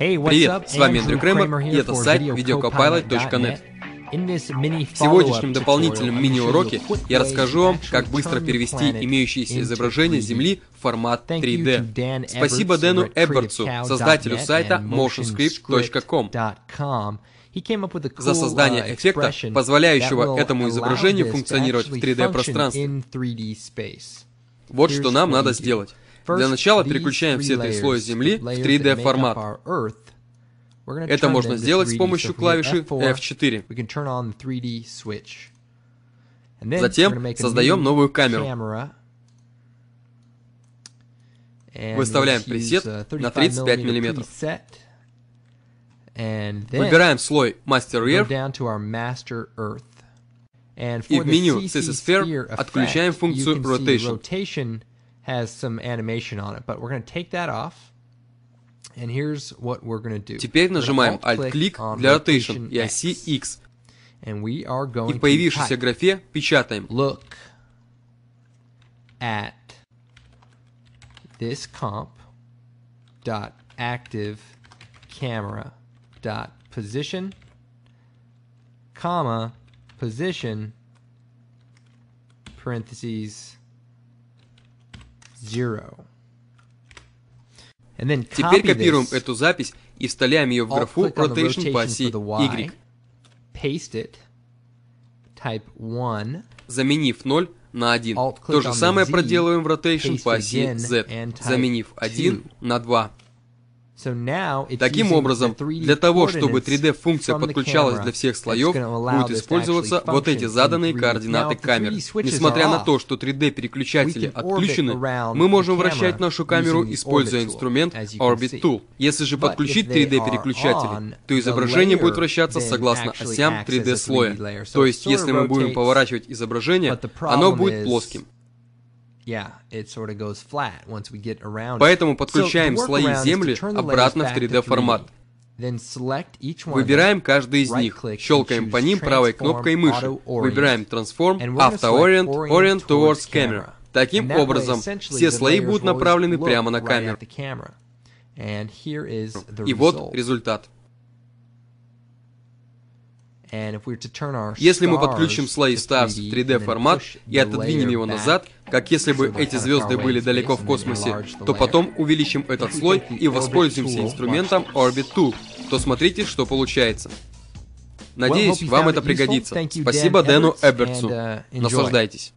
Привет, с вами Эндрю Кремер, и это сайт videocopilot.net. В сегодняшнем дополнительном мини-уроке я расскажу вам, как быстро перевести имеющиеся изображения Земли в формат 3D. Спасибо Дэну Эббертсу, создателю сайта motionscript.com, за создание uh, эффекта, позволяющего этому изображению функционировать в 3D-пространстве. Вот что нам надо сделать. Для начала переключаем все три слоя Земли в 3D формат. Это можно сделать с помощью клавиши F4. Затем создаем новую камеру. Выставляем пресет на 35 мм. Выбираем слой Master Earth. И в меню CC Sphere отключаем функцию Rotation. has some animation on it, but we're going to take that off. And here's what we're going to do. Теперь нажимаем alt click для Rotation и оси X. And we are going to в появившейся графе печатаем look at this comp dot active camera dot position comma position parentheses zero. And then Теперь копируем this, эту запись и вставляем ее в графу rotation по оси y. Paste it. Type 1. Заменив 0 на 1. То же самое проделываем в rotation по оси z, заменив 1 на 2. Таким образом, для того, чтобы 3D-функция подключалась для всех слоев, будут использоваться вот эти заданные координаты камеры. Несмотря на то, что 3D-переключатели отключены, мы можем вращать нашу камеру, используя инструмент Orbit Tool. Если же подключить 3D-переключатели, то изображение будет вращаться согласно осям 3D-слоя. То есть, если мы будем поворачивать изображение, оно будет плоским. Поэтому подключаем слои земли обратно в 3D формат. Выбираем каждый из них, щелкаем по ним правой кнопкой мыши, выбираем Transform, Auto Orient, Orient Towards Camera. Таким образом, все слои будут направлены прямо на камеру. И вот результат. Если мы подключим слои Stars в 3D формат и отодвинем его назад, как если бы эти звезды были далеко в космосе, то потом увеличим этот слой и воспользуемся инструментом Orbit Tool, то смотрите, что получается. Надеюсь, вам это пригодится. Спасибо Дэну Эбертсу. Uh, Наслаждайтесь.